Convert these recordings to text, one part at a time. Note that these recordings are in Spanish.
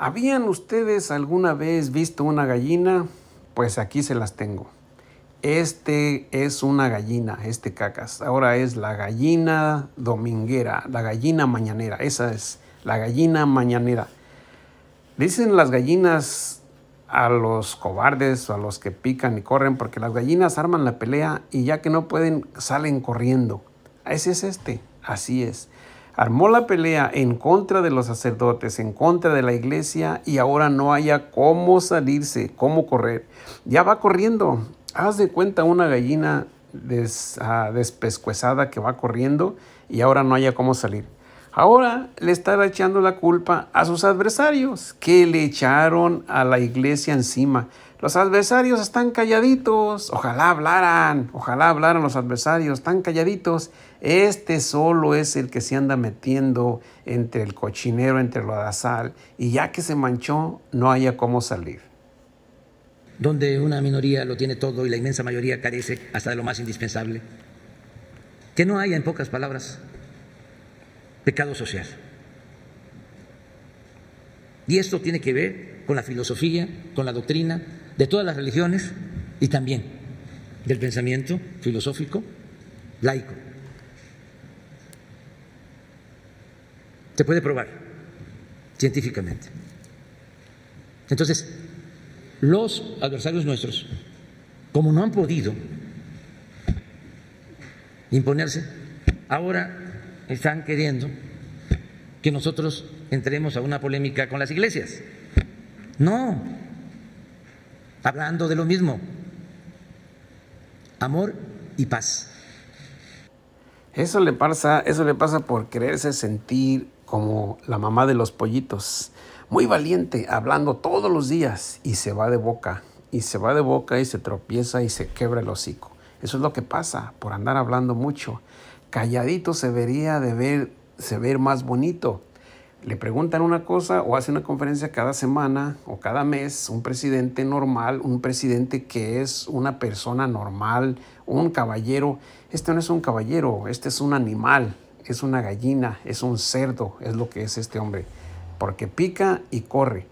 ¿Habían ustedes alguna vez visto una gallina? Pues aquí se las tengo. Este es una gallina, este cacas. Ahora es la gallina dominguera, la gallina mañanera. Esa es la gallina mañanera. Dicen las gallinas a los cobardes o a los que pican y corren, porque las gallinas arman la pelea y ya que no pueden, salen corriendo. Ese es este, así es armó la pelea en contra de los sacerdotes, en contra de la iglesia y ahora no haya cómo salirse, cómo correr. Ya va corriendo. Haz de cuenta una gallina des, ah, despescuezada que va corriendo y ahora no haya cómo salir. Ahora le está echando la culpa a sus adversarios que le echaron a la iglesia encima. Los adversarios están calladitos. Ojalá hablaran, ojalá hablaran los adversarios, están calladitos. Este solo es el que se anda metiendo entre el cochinero, entre lo adazal, y ya que se manchó, no haya cómo salir. Donde una minoría lo tiene todo y la inmensa mayoría carece hasta de lo más indispensable. Que no haya, en pocas palabras, pecado social. Y esto tiene que ver con la filosofía, con la doctrina de todas las religiones y también del pensamiento filosófico laico. Se puede probar científicamente. Entonces, los adversarios nuestros, como no han podido imponerse, ahora están queriendo que nosotros entremos a una polémica con las iglesias. No, hablando de lo mismo, amor y paz. Eso le pasa, eso le pasa por quererse sentir como la mamá de los pollitos, muy valiente, hablando todos los días y se va de boca, y se va de boca y se tropieza y se quebra el hocico. Eso es lo que pasa por andar hablando mucho calladito se vería de ver, se ver más bonito. Le preguntan una cosa o hace una conferencia cada semana o cada mes, un presidente normal, un presidente que es una persona normal, un caballero. Este no es un caballero, este es un animal, es una gallina, es un cerdo, es lo que es este hombre, porque pica y corre.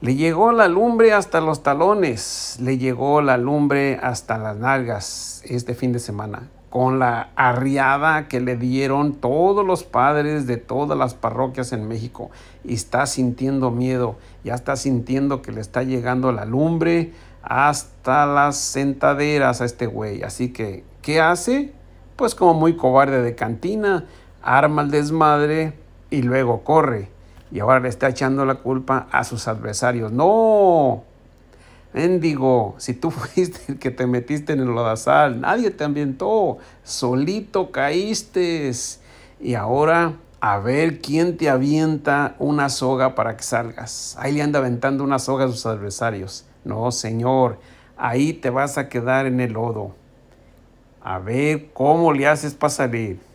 Le llegó la lumbre hasta los talones, le llegó la lumbre hasta las nalgas este fin de semana con la arriada que le dieron todos los padres de todas las parroquias en México y está sintiendo miedo, ya está sintiendo que le está llegando la lumbre hasta las sentaderas a este güey. Así que, ¿qué hace? Pues como muy cobarde de cantina, arma el desmadre y luego corre. Y ahora le está echando la culpa a sus adversarios. No, ¿Digo? si tú fuiste el que te metiste en el lodazal, nadie te ambientó, solito caíste. Y ahora a ver quién te avienta una soga para que salgas. Ahí le anda aventando una soga a sus adversarios. No, Señor, ahí te vas a quedar en el lodo. A ver cómo le haces para salir.